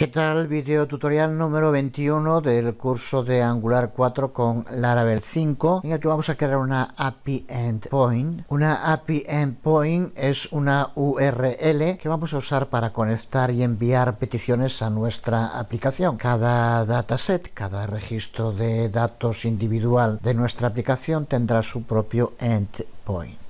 ¿Qué tal? Video tutorial número 21 del curso de Angular 4 con Laravel 5 en el que vamos a crear una API Endpoint. Una API Endpoint es una URL que vamos a usar para conectar y enviar peticiones a nuestra aplicación. Cada dataset, cada registro de datos individual de nuestra aplicación tendrá su propio endpoint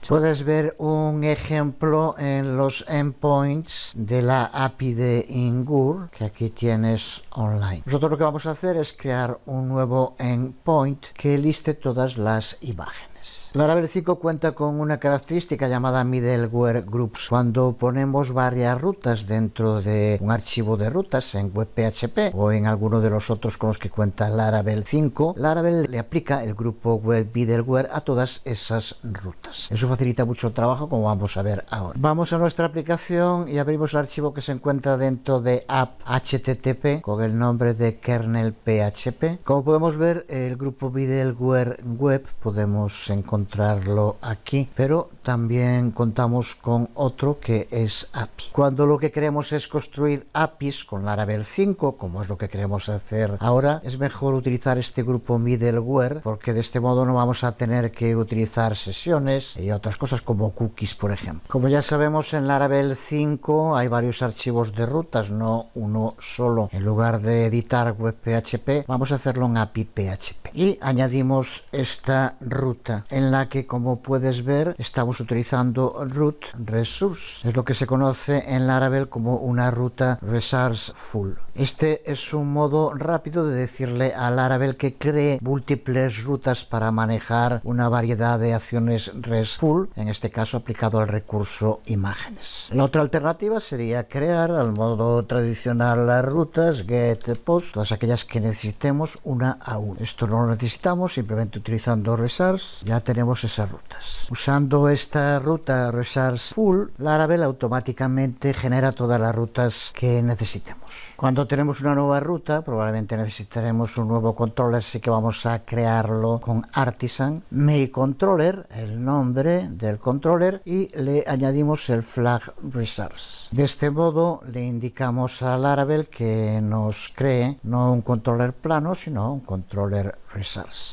Puedes ver un ejemplo en los endpoints de la API de Ingur que aquí tienes online. Nosotros lo que vamos a hacer es crear un nuevo endpoint que liste todas las imágenes. Laravel 5 cuenta con una característica llamada middleware groups. Cuando ponemos varias rutas dentro de un archivo de rutas en webphp o en alguno de los otros con los que cuenta Laravel 5, Laravel le aplica el grupo web middleware a todas esas rutas. Eso facilita mucho el trabajo como vamos a ver ahora. Vamos a nuestra aplicación y abrimos el archivo que se encuentra dentro de app http con el nombre de kernel php. Como podemos ver, el grupo middleware web podemos encontrar encontrarlo aquí, pero también contamos con otro que es API. Cuando lo que queremos es construir APIs con Laravel 5, como es lo que queremos hacer ahora, es mejor utilizar este grupo middleware porque de este modo no vamos a tener que utilizar sesiones y otras cosas como cookies, por ejemplo. Como ya sabemos, en Laravel 5 hay varios archivos de rutas, no uno solo. En lugar de editar web PHP, vamos a hacerlo en API PHP y añadimos esta ruta en la que como puedes ver estamos utilizando root resource es lo que se conoce en Laravel como una ruta full. este es un modo rápido de decirle a Laravel que cree múltiples rutas para manejar una variedad de acciones full. en este caso aplicado al recurso imágenes. La otra alternativa sería crear al modo tradicional las rutas get, post, todas aquellas que necesitemos una a una. Esto no lo necesitamos, simplemente utilizando Resars ya tenemos esas rutas. Usando esta ruta Resars Full, Laravel automáticamente genera todas las rutas que necesitemos. Cuando tenemos una nueva ruta, probablemente necesitaremos un nuevo controller, así que vamos a crearlo con Artisan. Make controller, el nombre del controller, y le añadimos el flag Resars. De este modo le indicamos a Laravel que nos cree no un controller plano, sino un controller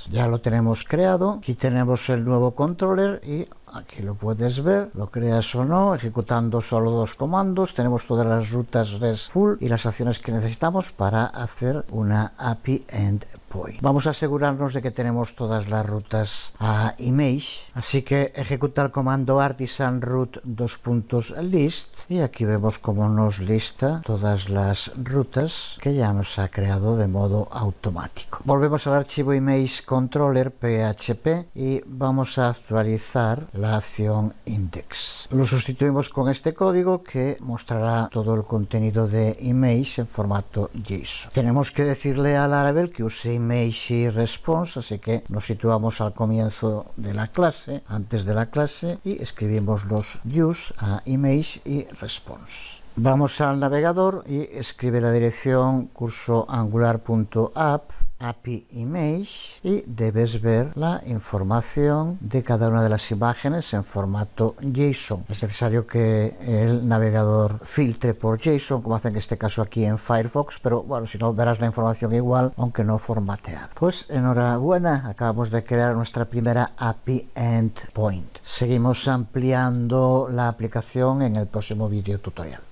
ya lo tenemos creado. Aquí tenemos el nuevo controller y Aquí lo puedes ver, lo creas o no, ejecutando solo dos comandos. Tenemos todas las rutas full y las acciones que necesitamos para hacer una API endpoint. Vamos a asegurarnos de que tenemos todas las rutas a image. Así que ejecuta el comando artisan root dos puntos list y aquí vemos cómo nos lista todas las rutas que ya nos ha creado de modo automático. Volvemos al archivo image controller php y vamos a actualizar la acción index. Lo sustituimos con este código que mostrará todo el contenido de image en formato JSON. Tenemos que decirle a Laravel que use image y response, así que nos situamos al comienzo de la clase, antes de la clase, y escribimos los use a image y response. Vamos al navegador y escribe la dirección cursoangular.app API Image y debes ver la información de cada una de las imágenes en formato JSON. Es necesario que el navegador filtre por JSON, como hace en este caso aquí en Firefox, pero bueno, si no verás la información igual, aunque no formateada. Pues enhorabuena, acabamos de crear nuestra primera API Endpoint. Seguimos ampliando la aplicación en el próximo vídeo tutorial.